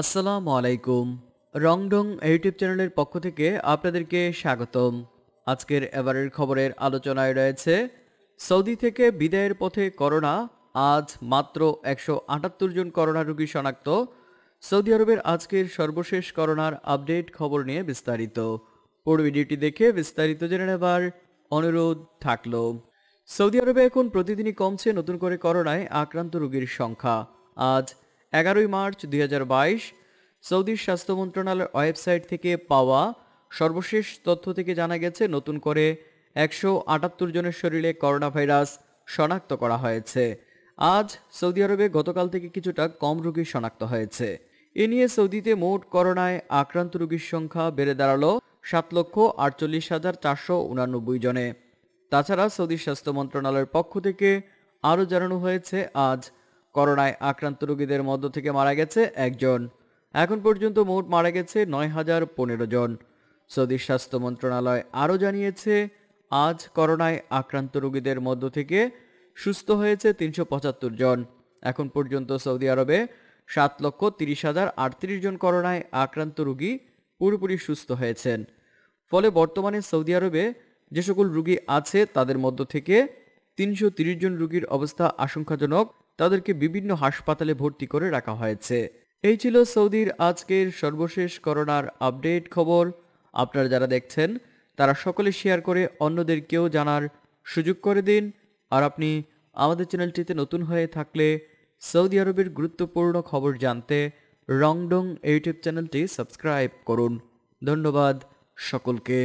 আসসালামু আলাইকুম রংডং ইউটিউব চ্যানেলের পক্ষ থেকে আপনাদেরকে স্বাগতম আজকের এবারের খবরের আলোচনায় রয়েছে সৌদি থেকে বিদায়ের পথে করোনা আজ মাত্র একশো আটাত্তর জন করোনা রোগী শনাক্ত সৌদি আরবের আজকের সর্বশেষ করোনার আপডেট খবর নিয়ে বিস্তারিত পুরো ভিডিওটি দেখে বিস্তারিত জেনে নেবার অনুরোধ থাকল সৌদি আরবে এখন প্রতিদিনই কমছে নতুন করে করোনায় আক্রান্ত রোগীর সংখ্যা আজ এগারোই মার্চ দুই সৌদির স্বাস্থ্য মন্ত্রণালয়ের ওয়েবসাইট থেকে পাওয়া সর্বশেষ তথ্য থেকে জানা গেছে নতুন করে একশো আটাত্তর জনের শরীরে করোনা ভাইরাস শনাক্ত করা হয়েছে আজ সৌদি আরবে গতকাল থেকে কিছুটা কম রোগী শনাক্ত হয়েছে এ নিয়ে সৌদিতে মোট করোনায় আক্রান্ত রোগীর সংখ্যা বেড়ে দাঁড়ালো সাত লক্ষ আটচল্লিশ হাজার চারশো উনানব্বই জনে তাছাড়া সৌদি স্বাস্থ্য মন্ত্রণালয়ের পক্ষ থেকে আরও জানানো হয়েছে আজ করোনায় আক্রান্ত রোগীদের মধ্য থেকে মারা গেছে একজন এখন পর্যন্ত মোট মারা গেছে নয় হাজার পনেরো জন সৌদি স্বাস্থ্য মন্ত্রণালয় আরও জানিয়েছে আজ করোনায় আক্রান্ত রোগীদের মধ্য থেকে সুস্থ হয়েছে তিনশো পঁচাত্তর জন এখন পর্যন্ত সৌদি আরবে সাত লক্ষ তিরিশ হাজার আটত্রিশ জন করোনায় আক্রান্ত রুগী পুরোপুরি সুস্থ হয়েছেন ফলে বর্তমানে সৌদি আরবে যে সকল রুগী আছে তাদের মধ্য থেকে তিনশো জন রুগীর অবস্থা আশঙ্কাজনক তাদেরকে বিভিন্ন হাসপাতালে ভর্তি করে রাখা হয়েছে এই ছিল সৌদির আজকের সর্বশেষ করোনার আপডেট খবর আপনারা যারা দেখছেন তারা সকলে শেয়ার করে অন্যদেরকেও জানার সুযোগ করে দিন আর আপনি আমাদের চ্যানেলটিতে নতুন হয়ে থাকলে সৌদি আরবের গুরুত্বপূর্ণ খবর জানতে রংডং ইউটিউব চ্যানেলটি সাবস্ক্রাইব করুন ধন্যবাদ সকলকে